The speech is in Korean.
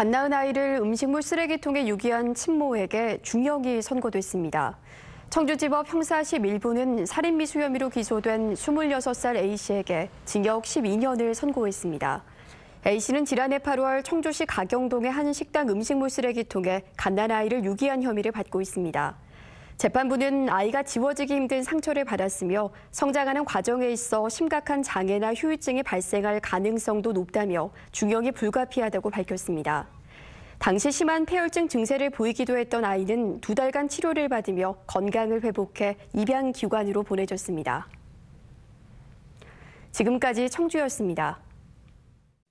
갓 낳은 아이를 음식물 쓰레기통에 유기한 친모에게 중형이 선고됐습니다. 청주지법 형사 11부는 살인미수 혐의로 기소된 26살 A씨에게 징역 12년을 선고했습니다. A씨는 지난해 8월 청주시 가경동의 한 식당 음식물 쓰레기통에 갓난 아이를 유기한 혐의를 받고 있습니다. 재판부는 아이가 지워지기 힘든 상처를 받았으며 성장하는 과정에 있어 심각한 장애나 후유증이 발생할 가능성도 높다며 중형이 불가피하다고 밝혔습니다. 당시 심한 폐혈증 증세를 보이기도 했던 아이는 두 달간 치료를 받으며 건강을 회복해 입양 기관으로 보내졌습니다. 지금까지 청주였습니다.